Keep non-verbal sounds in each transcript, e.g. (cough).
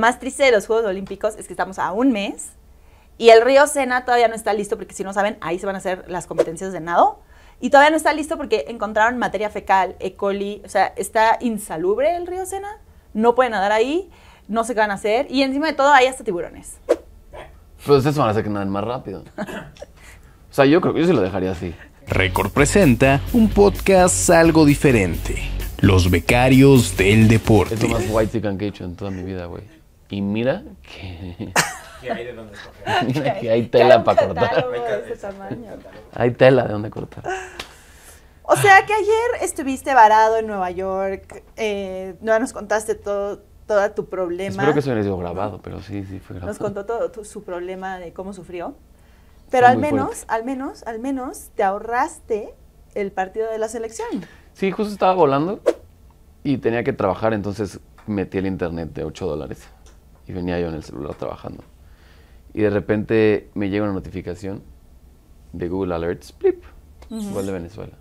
más triste de los Juegos Olímpicos es que estamos a un mes y el río Sena todavía no está listo porque si no saben, ahí se van a hacer las competencias de nado. Y todavía no está listo porque encontraron materia fecal, E. coli, o sea, está insalubre el río Sena, no pueden nadar ahí, no sé qué van a hacer y encima de todo hay hasta tiburones. Pero ustedes van a hacer que naden más rápido. O sea, yo creo que yo sí lo dejaría así. Record presenta un podcast algo diferente. Los becarios del deporte. Es lo más white que han hecho en toda mi vida, güey. Y mira que... (laughs) (laughs) que hay de dónde que hay tela para cortar. Hay tela de dónde cortar. O sea que ayer estuviste varado en Nueva York, eh, no nos contaste todo, todo tu problema. Espero que eso hubiera grabado, pero sí, sí fue grabado. Nos contó todo su problema de cómo sufrió. Pero al menos, al menos, al menos te ahorraste el partido de la selección. Sí, justo estaba volando y tenía que trabajar, entonces metí el internet de 8 dólares y venía yo en el celular trabajando. Y de repente me llega una notificación de Google Alerts, blip, vuelve de Venezuela.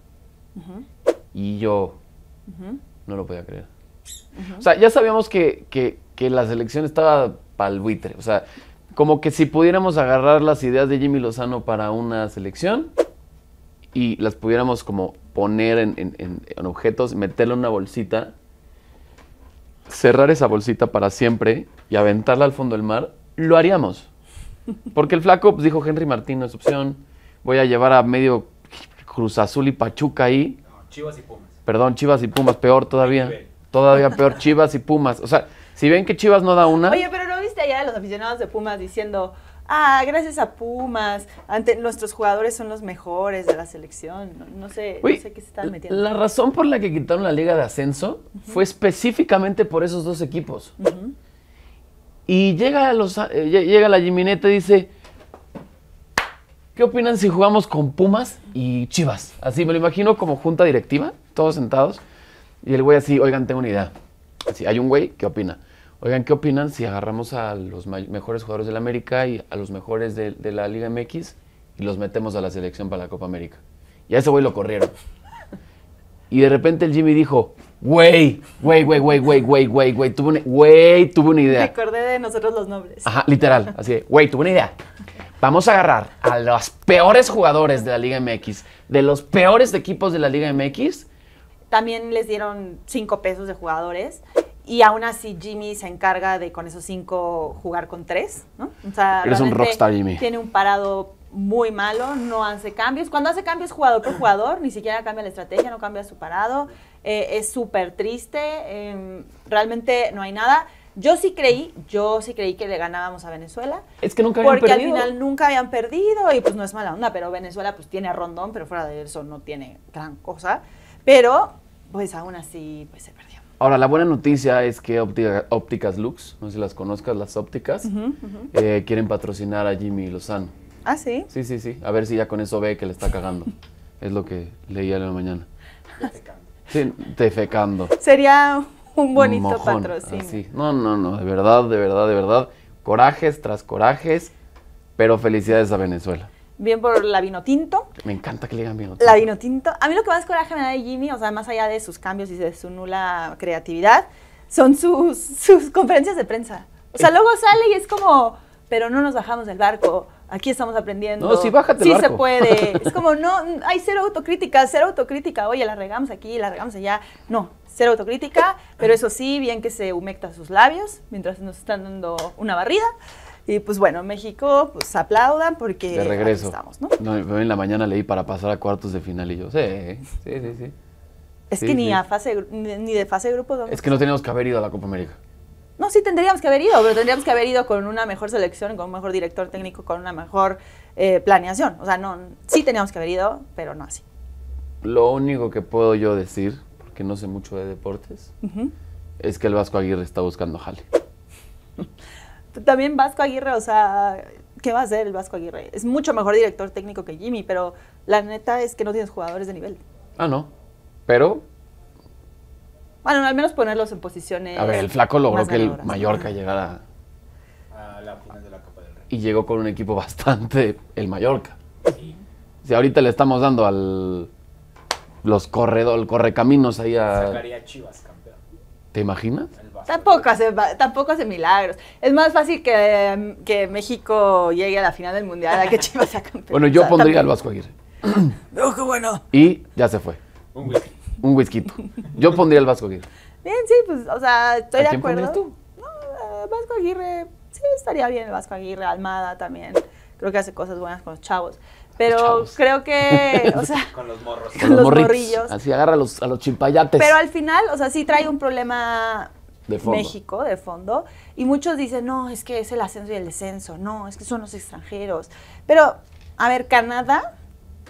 Y yo no lo podía creer. O sea, ya sabíamos que, la selección estaba pa'l buitre. O sea, como que si pudiéramos agarrar las ideas de Jimmy Lozano para una selección y las pudiéramos como poner en, en, en objetos, meterlo en una bolsita cerrar esa bolsita para siempre y aventarla al fondo del mar, lo haríamos. Porque el flaco pues, dijo, Henry Martín no es opción, voy a llevar a medio Cruz Azul y Pachuca ahí. No, Chivas y Pumas. Perdón, Chivas y Pumas, peor todavía. Todavía peor, Chivas y Pumas. O sea, si ven que Chivas no da una... Oye, pero ¿no viste allá a los aficionados de Pumas diciendo ah, gracias a Pumas, ante, nuestros jugadores son los mejores de la selección. No, sé, qué se están metiendo. La razón por la que quitaron la liga de ascenso fue específicamente por esos dos equipos. Y llega, eh, la Jiminete y dice, ¿qué opinan si jugamos con Pumas y Chivas? Así me lo imagino como junta directiva, todos sentados. Y el güey así, oigan, tengo una idea. hay un güey que opina Oigan, ¿qué opinan si agarramos a los mejores jugadores del América y a los mejores de, de, la Liga MX y los metemos a la selección para la Copa América? Y a ese güey lo corrieron. Y de repente el Jimmy dijo, güey, güey, güey, güey, güey, güey, güey, güey, tuve una, tuve una idea. Recordé de nosotros los nobles. Ajá, literal, así de, güey, tuve una idea. Vamos a agarrar a los peores jugadores de la Liga MX, de los peores equipos de la Liga MX. También les dieron cinco pesos de jugadores y aún así Jimmy se encarga de con esos cinco jugar con tres, ¿no? O sea, Eres un rockstar, Jimmy. Tiene un parado muy malo, no hace cambios. Cuando hace cambios jugador por jugador, ni siquiera cambia la estrategia, no cambia su parado. Eh, es súper triste, em, realmente no hay nada. Yo sí creí, yo sí creí que le ganábamos a Venezuela. Es que nunca habían perdido. Porque al final nunca habían perdido y pues no es mala onda, pero Venezuela pues tiene a Rondón, pero fuera de eso no tiene gran cosa. Pero pues aún así pues se Ahora, la buena noticia es que Ópticas Lux, no sé si las conozcas, las ópticas, eh, quieren patrocinar a Jimmy Lozano. ¿Ah, sí? Sí, sí, sí. A ver si ya con eso ve que le está cagando. (laughs) es lo que leía en la mañana. Te Sí, Sería un bonito ah, patrocinio. No, no, no, de verdad, de verdad, de verdad. Corajes tras corajes, pero felicidades a Venezuela bien por la vino tinto. Me encanta que le digan vino tinto. La vino tinto. A mí lo que más coraje me da de Jimmy, o sea, más allá de sus cambios y de su nula creatividad, son sus, sus conferencias de prensa. O sea, eh. luego sale y es como, pero no nos bajamos del barco. Aquí estamos aprendiendo. No, sí, bájate Sí barco. se puede. (laughs) Es como, no, hay cero autocrítica, cero autocrítica. Oye, la regamos aquí, la regamos allá. No, cero autocrítica, pero eso sí, bien que se humecta sus labios mientras nos están dando una barrida. Y pues bueno, México, pues aplaudan porque de regreso. estamos, ¿no? En la mañana leí para pasar a cuartos de final y yo, sí, sí, sí, Es que ni, a fase, ni de fase de grupo. Es que no teníamos que haber ido a la Copa América. No, sí tendríamos que haber ido, pero tendríamos que haber ido con una mejor selección, con un mejor director técnico, con una mejor eh, planeación. O sea, no, sí teníamos que haber ido, pero no así. Lo único que puedo yo decir, porque no sé mucho de deportes, es que el Vasco Aguirre está buscando jale. (laughs) también Vasco Aguirre, o sea, ¿qué va a hacer el Vasco Aguirre? Es mucho mejor director técnico que Jimmy, pero la neta es que no tienes jugadores de nivel. Ah, no. Pero. Bueno, al menos ponerlos en posiciones. A ver, el Flaco logró que el Mallorca llegara a la final de la Copa del Rey. Y llegó con un equipo (laughs) bastante. El Mallorca. Sí. Si ahorita le estamos dando al. Los corredores, correcaminos ahí a. Sacaría Chivas, ¿Te imaginas? Tampoco hace, milagros. Es más fácil que, em, que México llegue a la final del Mundial a que (laughs) Chivas sea campeón. Bueno, yo pondría al Vasco Aguirre. ¡Oh, (clears throat) qué bueno! Y ya se fue. Un whisky. Un whisky. Yo pondría al Vasco Aguirre. Bien, sí, pues, o sea, estoy de acuerdo. tú? No, eh, Vasco Aguirre, sí, estaría bien el Vasco Aguirre, Almada también. Creo que hace cosas buenas con los chavos. Pero creo que, (laughs) o sea, con los morros, con, los, morrillos. Así agarra a los, a los chimpayates. Pero al final, o sea, sí trae un problema de México de fondo. Y muchos dicen, no, es que es el ascenso y el descenso, no, es que son los extranjeros. Pero, a ver, Canadá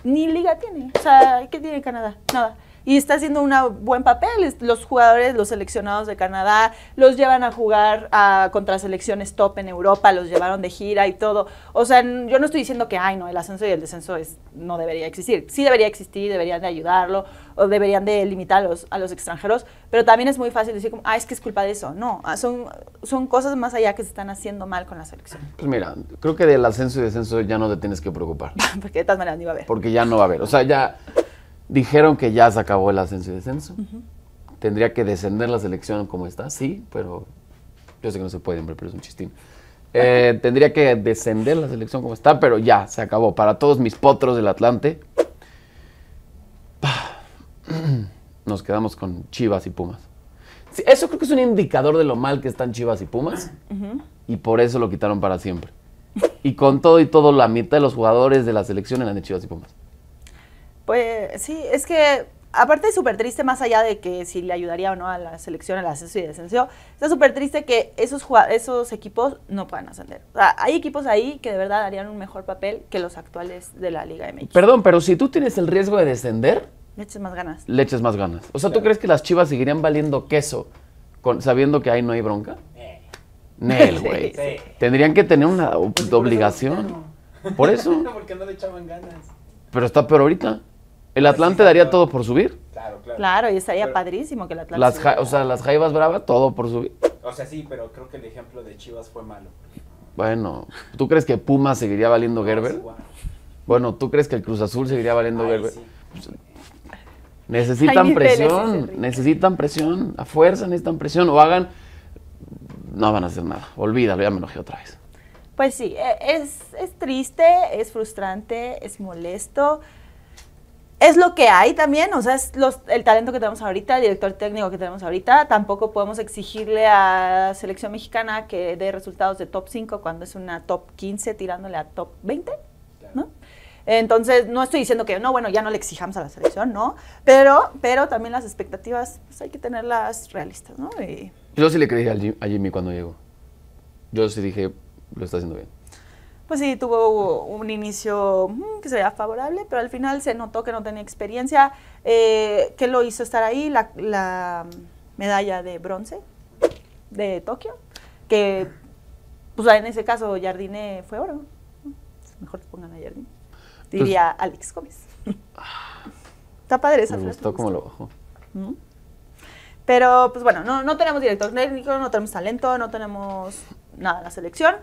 ni liga tiene. O sea, ¿qué tiene Canadá? Nada y está haciendo un buen papel. Los jugadores, los seleccionados de Canadá, los llevan a jugar contra selecciones top en Europa, los llevaron de gira y todo. O sea, yo no estoy diciendo que, ay, no, el ascenso y el descenso es, no debería existir. Sí debería existir, deberían de ayudarlo, o deberían de limitar a los, extranjeros, pero también es muy fácil decir, como, ah, es que es culpa de eso. No, ah, son, son cosas más allá que se están haciendo mal con la selección. Pues mira, creo que del ascenso y descenso ya no te tienes que preocupar. (laughs) Porque de todas maneras ni va a haber. Porque ya no va a haber. O sea, ya Dijeron que ya se acabó el ascenso y descenso. Tendría que descender la selección como está, sí, pero yo sé que no se puede, pero es un chistín. Eh, (laughs) tendría que descender la selección como está, pero ya, se acabó. Para todos mis potros del Atlante, (clears throat) nos quedamos con Chivas y Pumas. eso creo que es un indicador de lo mal que están Chivas y Pumas. Y por eso lo quitaron para siempre. Y con todo y todo, la mitad de los jugadores de la selección eran de Chivas y Pumas. Pues sí, es que aparte es súper triste, más allá de que si le ayudaría o no a la selección, al ascenso y descenso, está súper triste que esos, esos equipos no puedan ascender. O sea, hay equipos ahí que de verdad harían un mejor papel que los actuales de la Liga MX. Perdón, pero si tú tienes el riesgo de descender... Le eches más ganas. Le más ganas. O sea, ¿tú crees que las chivas seguirían valiendo queso con, sabiendo que ahí no hay bronca? Eh. Nel, güey. Tendrían que tener una obligación. Pues por eso. (laughs) porque no le echaban ganas. Pero está peor ahorita. ¿El Atlante daría todo por subir? Claro, claro. Claro, y estaría padrísimo que el Atlante. Las o sea, las Jaivas brava todo por subir. O sea, sí, pero creo que el ejemplo de Chivas fue malo. Bueno, ¿tú crees que Puma seguiría valiendo Gerber? Bueno, ¿tú crees que el Cruz Azul seguiría valiendo Gerber? Pues, necesitan presión, necesitan presión, a fuerza necesitan presión, o hagan, no van a hacer nada, olvídalo, ya me enojé otra vez. Pues sí, e, es, es triste, es frustrante, es molesto, es lo que hay también, o sea, es el talento que tenemos ahorita, el director técnico que tenemos ahorita, tampoco podemos exigirle a selección mexicana que dé resultados de top 5 cuando es una top 15 tirándole a top 20, Entonces, no estoy diciendo que, no, bueno, ya no le exijamos a la selección, ¿no? Pero, pero también las expectativas, pues, hay que tenerlas realistas, ¿no? Yo sí le creí a Jimmy cuando llegó. Yo sí dije, lo está haciendo bien pues sí, tuvo un inicio mm, que se veía favorable, pero al final se notó que no tenía experiencia. Eh, ¿Qué lo hizo estar ahí? La, medalla de bronce de Tokio, que pues en ese caso Jardine fue oro. Mejor te pongan a Jardine. Pues diría Alex Gómez. (laughs) Está padre esa Me gustó como lo bajó. Pero, pues bueno, no, no tenemos director técnico, no tenemos talento, no tenemos nada en la selección.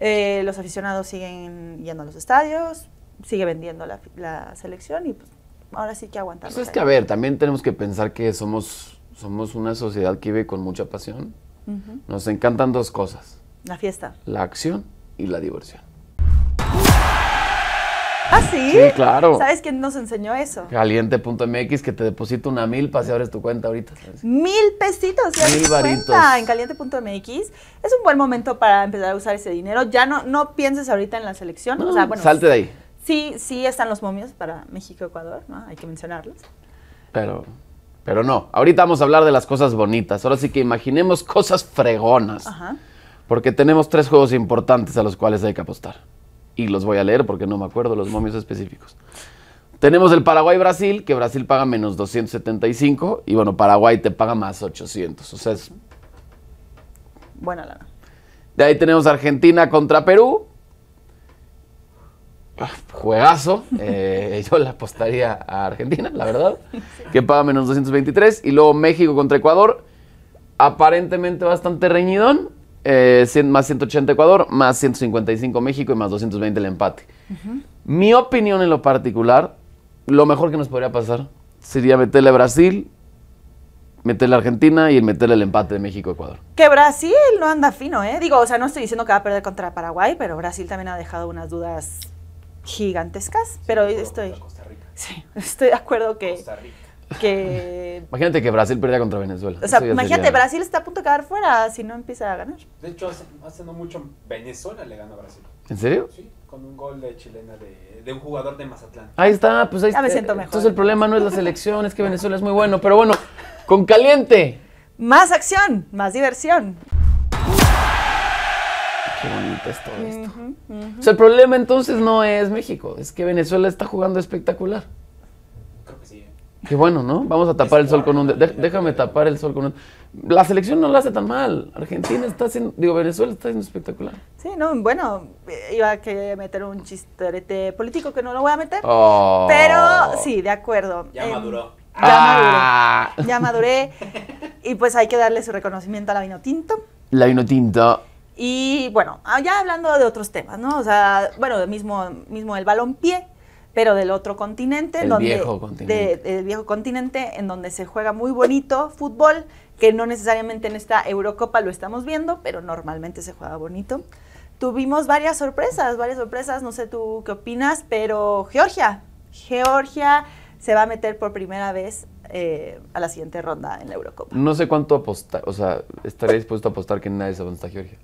Eh, los aficionados siguen yendo a los estadios, sigue vendiendo la, selección y pues, ahora sí que aguantamos. Pues es que, a ver, también tenemos que pensar que somos, somos una sociedad que vive con mucha pasión. Nos encantan dos cosas. La fiesta. La acción y la diversión. ¿Ah, sí? Sí, claro. ¿Sabes quién nos enseñó eso? Caliente.mx, que te deposito una mil para si abres tu cuenta ahorita. Mil pesitos, ¿sí mil varitos. Ah, en caliente.mx. Es un buen momento para empezar a usar ese dinero. Ya no, no pienses ahorita en la selección. salte de ahí. Sí, sí están los momios para México Ecuador, ¿no? Hay que mencionarlos. Pero, pero no. Ahorita vamos a hablar de las cosas bonitas. Ahora sí que imaginemos cosas fregonas. Ajá. Porque tenemos tres juegos importantes a los cuales hay que apostar y los voy a leer porque no me acuerdo los momios específicos. Tenemos el Paraguay-Brasil, que Brasil paga menos 275 y bueno, Paraguay te paga más 800. O sea, es... Buena lana. De ahí tenemos Argentina contra Perú. Ah, juegazo. (laughs) Eh, yo la apostaría a Argentina, la verdad. Que paga menos 223. Y luego México contra Ecuador. Aparentemente bastante reñidón. Eh, más 180 Ecuador, más 155 México y más 220 el empate. Mi opinión en lo particular, lo mejor que nos podría pasar sería meterle a Brasil, meterle a Argentina y meterle el empate de México-Ecuador. Que Brasil no anda fino, ¿eh? Digo, o sea, no estoy diciendo que va a perder contra Paraguay, pero Brasil también ha dejado unas dudas gigantescas, pero estoy... Sí, (laughs) estoy de acuerdo que... (laughs) Imagínate que Brasil perdiera contra Venezuela. O sea, imagínate, Brasil está a punto de quedar fuera si no empieza a ganar. De hecho, hace, no mucho Venezuela le gana a Brasil. ¿En serio? Sí, con un gol de chilena de, un jugador de Mazatlán. Ahí está, pues ahí ah, está. Ya me siento mejor. Entonces el problema no es la selección, es que Venezuela es muy bueno. Pero bueno, con caliente. Más acción, más diversión. Qué bonito es todo esto. O sea, el problema entonces no es México, es que Venezuela está jugando espectacular. Qué bueno, ¿no? Vamos a tapar el sol con un Déjame tapar el sol con un La selección no la hace tan mal. Argentina está haciendo, digo, Venezuela está haciendo espectacular. Sí, no, bueno, iba a que meter un chisterete político que no lo voy a meter. Oh. Pero sí, de acuerdo. Ya em, maduró. Ya ah. maduré. Ya maduré. y pues hay que darle su reconocimiento a la vino tinto. La vino tinto. Y bueno, ah, ya hablando de otros temas, ¿no? O sea, bueno, mismo, mismo el balón pie pero del otro continente, el donde, viejo continente. del viejo continente, en donde se juega muy bonito fútbol, que no necesariamente en esta Eurocopa lo estamos viendo, pero normalmente se juega bonito. Tuvimos varias sorpresas, varias sorpresas, no sé tú qué opinas, pero Georgia, Georgia se va a meter por primera vez eh, a la siguiente ronda en la Eurocopa. No sé cuánto apostar, o sea, estaría dispuesto a apostar que nadie se avanza a Georgia.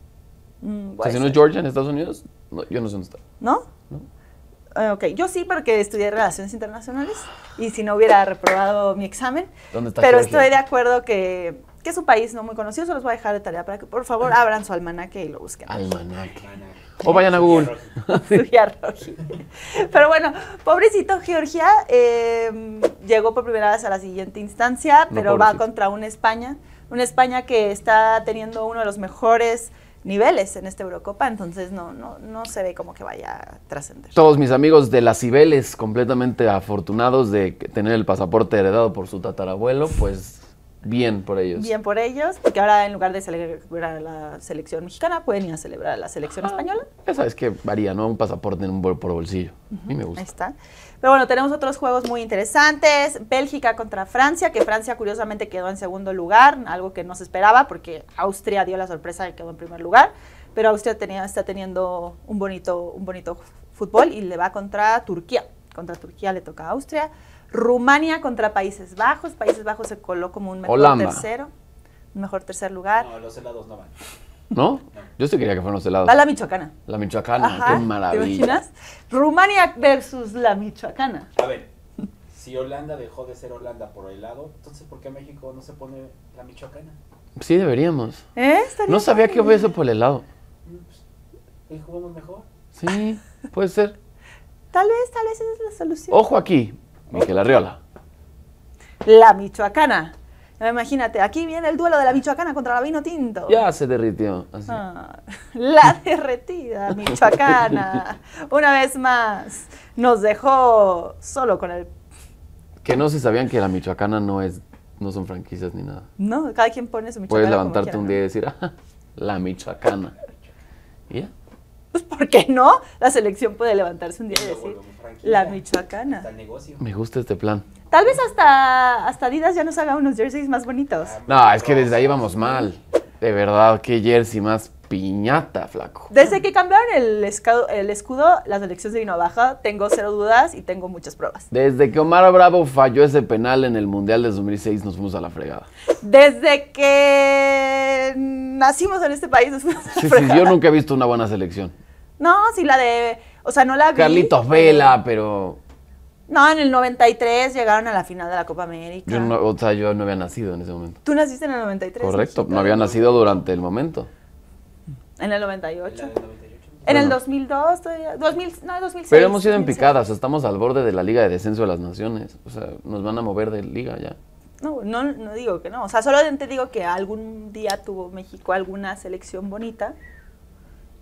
Mm, o si no es Georgia en Estados Unidos, yo no sé dónde está. ¿No? Ah, ok, yo sí porque estudié relaciones internacionales y si no hubiera reprobado mi examen. ¿Dónde está pero estoy de acuerdo que, que, es un país no muy conocido, se los voy a dejar de tarea para que por favor ah. abran su almanaque y lo busquen. Almanaque. O vayan a Google. (laughs) Pero bueno, pobrecito Georgia em, llegó por primera vez a la siguiente instancia, pero va contra una España, una España que está teniendo uno de los mejores niveles en esta Eurocopa, entonces no, no, no se ve como que vaya a trascender. Todos mis amigos de las Cibeles, completamente afortunados de tener el pasaporte heredado por su tatarabuelo, pues bien por ellos. Bien por ellos, que ahora en lugar de celebrar la selección mexicana, pueden ir a celebrar la selección ah, española. Ya sabes que varía, ¿no? Un pasaporte en un por bolsillo. a mí me gusta. Ahí está. Pero bueno, tenemos otros juegos muy interesantes. Bélgica contra Francia, que Francia curiosamente quedó en segundo lugar, algo que no se esperaba porque Austria dio la sorpresa y quedó en primer lugar. Pero Austria tenía, está teniendo un bonito, un bonito fútbol y le va contra Turquía. Contra Turquía le toca a Austria. Rumania contra Países Bajos. Países Bajos se coló como un mejor tercero. mejor tercer lugar. No, los helados no van. ¿No? Yo sí quería que fueran los helados. la Michoacana. La Michoacana, qué maravilla. ¿Te imaginas? Rumania versus la Michoacana. A ver, si Holanda dejó de ser Holanda por helado, entonces ¿por qué México no se pone la Michoacana? Sí, deberíamos. ¿Eh? No sabía que hubiese por el helado. Mm, pues, ¿Y jugamos mejor? Sí, puede ser. Tal vez, tal vez esa es la solución. Ojo aquí, Miguel Arriola. La Michoacana. Imagínate, aquí viene el duelo de la Michoacana contra la Vino Tinto. Ya se derritió. Ah, (laughs) la derretida Michoacana. (laughs) Una vez más, nos dejó solo con el... Que no se sabían que la Michoacana no es no son franquicias ni nada. No, cada quien pone su Michoacana. Puedes levantarte un día y decir, ah, la Michoacana. (laughs) Y ya pues ¿por qué no? La selección puede levantarse un día y decir, la michoacana. Me gusta este plan. Tal vez hasta, hasta Adidas ya nos haga unos jerseys más bonitos. Ah, no, es que desde ahí vamos mal. De verdad, qué jersey más piñata, flaco. Desde que cambiaron el, escudo, la selección las elecciones de vino baja, tengo cero dudas y tengo muchas pruebas. Desde que Omar Bravo falló ese penal en el Mundial de 2006, nos fuimos a la fregada. Desde que nacimos en este país, nos fuimos a la sí, Sí, yo nunca he visto una buena selección. No, sí, la de. O sea, no la vi. Carlitos Vela, pero. No, en el 93 llegaron a la final de la Copa América. o sea, yo no había nacido en ese momento. Tú naciste en el 93. Correcto, no había nacido durante el momento. En el 98. En el 2002, todavía, 2000, no, 2006. Pero hemos sido en picadas, estamos al borde de la Liga de Descenso de las Naciones. O sea, nos van a mover de liga ya. No, no, no digo que no. O sea, solo te digo que algún día tuvo México alguna selección bonita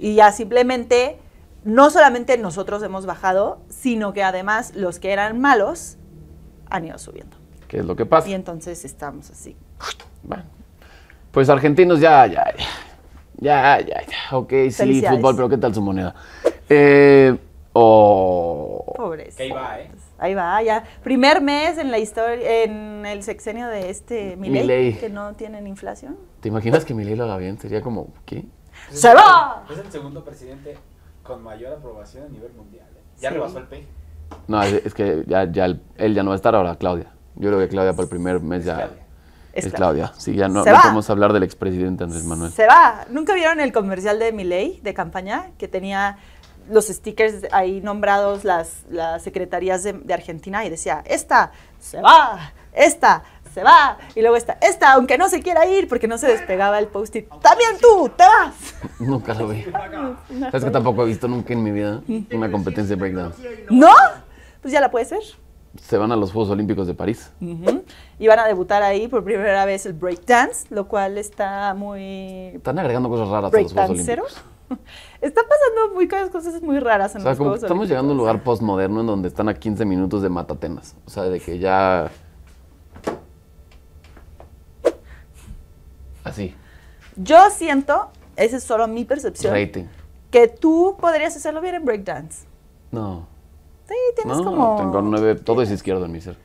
y ya simplemente, no solamente nosotros hemos bajado, sino que además los que eran malos han ido subiendo. ¿Qué es lo que pasa? Y entonces estamos así. pues argentinos ya, ya, ya. Ya, ya, Ok, sí, fútbol, pero ¿qué tal su moneda? Eh, ahí va, ¿eh? Ahí va, ya. Primer mes en la historia, en el sexenio de este Milei, que no tienen inflación. ¿Te imaginas que Milei lo haga bien? Sería como, ¿qué? ¡Se va! Es el segundo presidente con mayor aprobación a nivel mundial. ¿eh? Ya rebasó el PEI. No, es, que ya, él ya no va a estar ahora, Claudia. Yo creo que Claudia por el primer mes ya. Es, es Claudia. Sí, ya no, podemos hablar del expresidente Andrés Manuel. Se va. ¿Nunca vieron el comercial de ley de campaña que tenía los stickers ahí nombrados las, secretarías de, de, Argentina y decía, esta se va, esta se va. Y luego está esta, aunque no se quiera ir porque no se despegaba el post-it. También tú, te vas. (laughs) Nunca lo vi. Sabes que tampoco he visto nunca en mi vida una competencia de breakdance. ¿No? Pues ya la puedes ver. Se van a los Juegos Olímpicos de París. Y van a debutar ahí por primera vez el breakdance, lo cual está muy... Están agregando cosas raras a los Juegos Olímpicos. (laughs) Están pasando muy, cosas muy raras en o sea, Estamos llegando a un lugar postmoderno en donde están a 15 minutos de matatenas. O sea, de que ya Así. Yo siento, esa es solo mi percepción, Rating. que tú podrías hacerlo bien en breakdance. No. Sí, tienes no, como... Tengo nueve, todo es izquierdo en mi ser.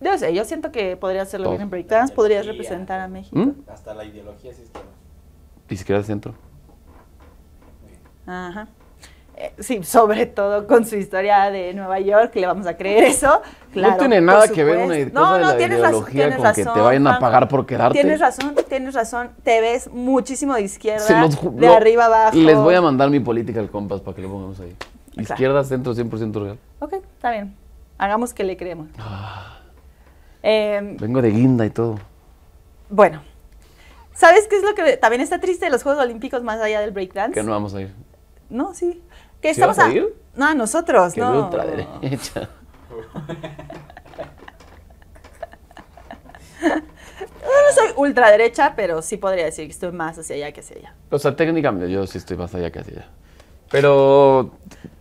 Yo sé, yo siento que podría hacerlo bien en breakdance, podrías representar a México. ¿Mm? Hasta la ideología es izquierda. Izquierda centro. Ajá. Eh, sí, sobre todo con su historia de Nueva York, le vamos a creer eso. no tiene nada que ver una cosa de la tienes razón, con que te vayan a pagar por quedarte. Tienes razón, tienes razón. Te ves muchísimo de izquierda, de arriba abajo. Les voy a mandar mi política al compás para que lo pongamos ahí. Izquierda, centro, 100% real. Ok, está bien. Hagamos que le creemos. Ah. Em, vengo de guinda y todo. Bueno. ¿Sabes qué es lo que también está triste de los Juegos Olímpicos más allá del breakdance? Que no vamos a ir. No, sí que estamos a, No, a nosotros, que no. ultraderecha. (laughs) no soy ultraderecha, pero sí podría decir que estoy más hacia allá que hacia allá. O sea, técnicamente yo sí estoy más allá que hacia allá. Pero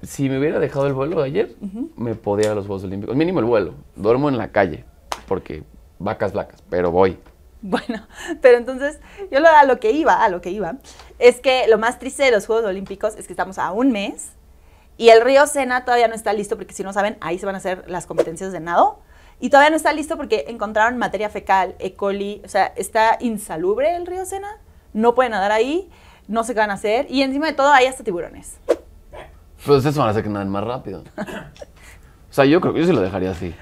si me hubiera dejado el vuelo ayer, me podía a los Juegos Olímpicos. Mínimo el vuelo. Duermo en la calle, porque vacas blancas, pero voy. Bueno, (laughs) pero entonces yo lo, a lo que iba, a lo que iba, es que lo más triste de los Juegos Olímpicos es que estamos a un mes y el río Sena todavía no está listo porque si no saben, ahí se van a hacer las competencias de nado. Y todavía no está listo porque encontraron materia fecal, E. coli, o sea, está insalubre el río Sena, no pueden nadar ahí, no sé qué van a hacer y encima de todo hay hasta tiburones. Pues eso van a hacer que naden más rápido. (laughs) O sea, yo creo que yo sí lo dejaría así.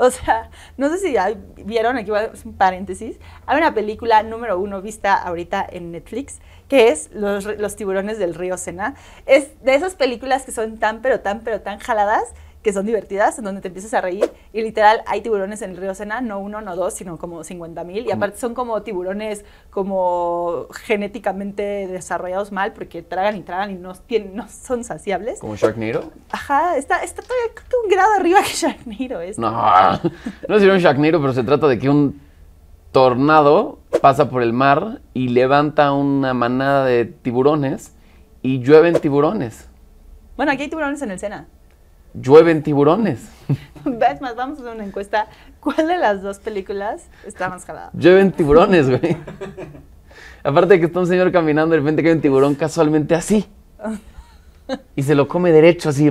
(laughs) O sea, no sé si ya vieron, aquí va un paréntesis, hay una película número uno vista ahorita en Netflix, que es Los, los tiburones del río Sena. Es de esas películas que son tan, pero tan, pero tan jaladas, que son divertidas, en donde te empiezas a reír. Y literal, hay tiburones en el río Sena, no uno, no dos, sino como 50.000. Y aparte son como tiburones como genéticamente desarrollados mal, porque tragan y tragan y no, tienen, no son saciables. ¿Como Sharknado? Ajá, está, todavía un grado arriba que Sharknado. es. ¿eh? No, no es un Sharknado, pero se trata de que un tornado pasa por el mar y levanta una manada de tiburones y llueven tiburones. Bueno, aquí hay tiburones en el Sena llueven tiburones. (laughs) Es más, vamos a hacer una encuesta. ¿Cuál de las dos películas está más jalada? Llueven tiburones, güey. Aparte de que está un señor caminando, de repente cae un tiburón casualmente así. Y se lo come derecho así.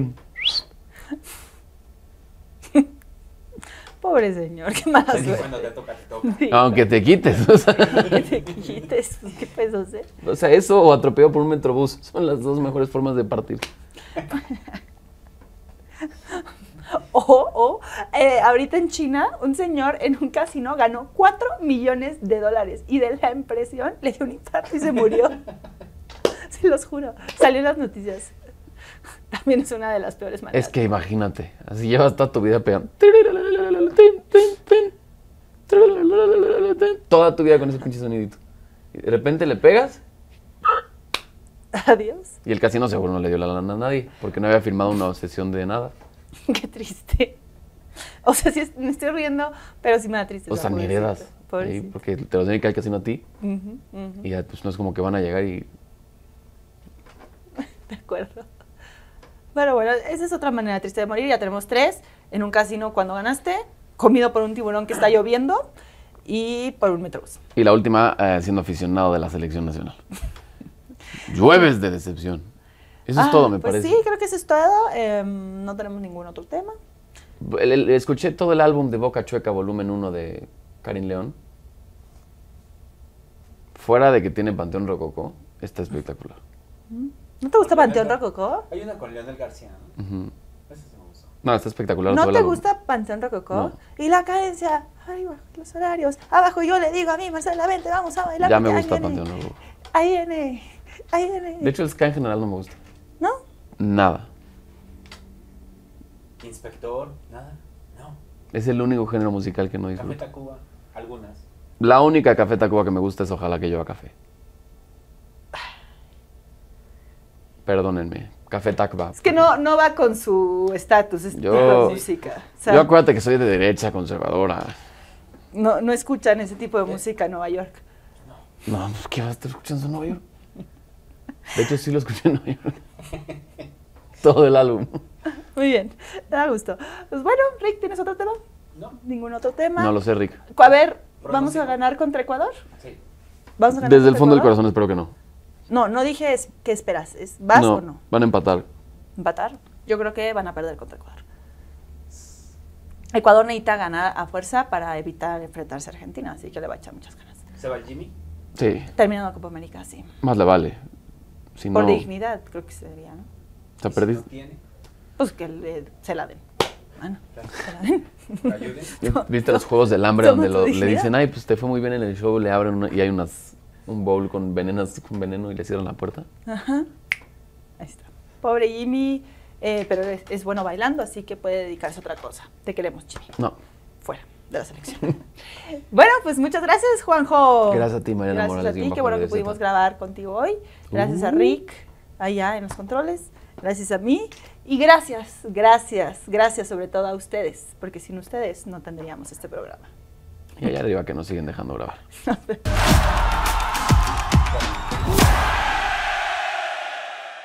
(laughs) Pobre señor, qué mala suerte. Aunque te quites. O sea. (laughs) te quites, pues, ¿qué puedes hacer? O sea, eso o atropellado por un metrobús. Son las dos mejores formas de partir. O, oh, ahorita en China, un señor en un casino ganó 4 millones de dólares y de la impresión le dio un infarto y se murió. (laughs) se los juro. Salió en las noticias. También es una de las peores maneras. Es que imagínate, así llevas toda tu vida pegando. Toda tu vida con ese pinche sonidito. Y de repente le pegas. Adiós. Y el casino seguro no le dio la lana a nadie, porque no había firmado una sesión de nada. (laughs) Qué triste. O sea, sí me estoy riendo, pero sí me da triste. O sea, Porque te lo tienen que casi no a ti. Y ya, pues no es como que van a llegar y. (laughs) de acuerdo. Pero bueno, esa es otra manera triste de morir. Ya tenemos tres en un casino cuando ganaste, comido por un tiburón que está (clears throat) lloviendo y por un metrobús. Y la última, eh, siendo aficionado de la selección nacional. (laughs) Llueves de decepción. Eso es todo, me ah, pues parece. Sí, creo que eso es todo. Em, no tenemos ningún otro tema. escuché todo el álbum de Boca Chueca, volumen 1 de Karin León. Fuera de que tiene Panteón Rococó, está espectacular. ¿No te gusta Panteón Rococó? Hay una con del García. ¿no? sí me No, está espectacular. ¿No te gusta Panteón Rococó? Y la cadencia, Ay, los horarios, abajo yo le digo a mí, Marcela, vente, vamos a bailar. Ya me gusta Panteón Rococó. Ahí viene, ahí viene. De hecho, el Sky en general no me gusta nada. Inspector, nada, no. Es el único género musical que no disfruto. Café Tacuba, algunas. La única Café Tacuba que me gusta es Ojalá que lleva café. Perdónenme, Café Tacuba. Es que no, no va con su estatus, yo, música. yo acuérdate que soy de derecha, conservadora. No, no escuchan ese tipo de música en Nueva York. No, no pues, ¿qué vas a estar escuchando en Nueva York? De hecho, sí lo escuché en Nueva (laughs) Todo el álbum. Muy bien, da gusto. Pues bueno, Rick, ¿tienes otro tema? No. ¿Ningún otro tema? No lo sé, Rick. A ver, ¿vamos a ganar contra Ecuador? Sí. ¿Vamos a ganar Desde el fondo del corazón espero que no. No, no dije qué esperas. Es, ¿Vas o no? Van a empatar. ¿Empatar? Yo creo que van a perder contra Ecuador. Ecuador necesita ganar a fuerza para evitar enfrentarse a Argentina, así que le va a echar muchas ganas. ¿Se va el Jimmy? Sí. Terminando la Copa América, sí. Más le vale. Por dignidad, creo que sería, ¿no? está perdido pues que se la den. (laughs) ¿Viste los Juegos del Hambre donde le dicen, ay, pues te fue muy bien en el show, le abren y hay unas, un bowl con, venenas, con veneno y le cierran la puerta? Ajá. Ahí está. Pobre Jimmy, eh, pero es, es, bueno bailando, así que puede dedicarse a otra cosa. Te queremos, Jimmy. No. Fuera de la selección. (laughs) bueno, pues muchas gracias, Juanjo. Gracias a ti, Mariana Gracias a ti, qué bueno que pudimos grabar contigo hoy. Gracias a uh. Rick, allá en los controles. Gracias a mí. Y gracias, gracias, gracias sobre todo a ustedes, porque sin ustedes no tendríamos este programa. Y allá arriba que nos siguen dejando grabar. (laughs)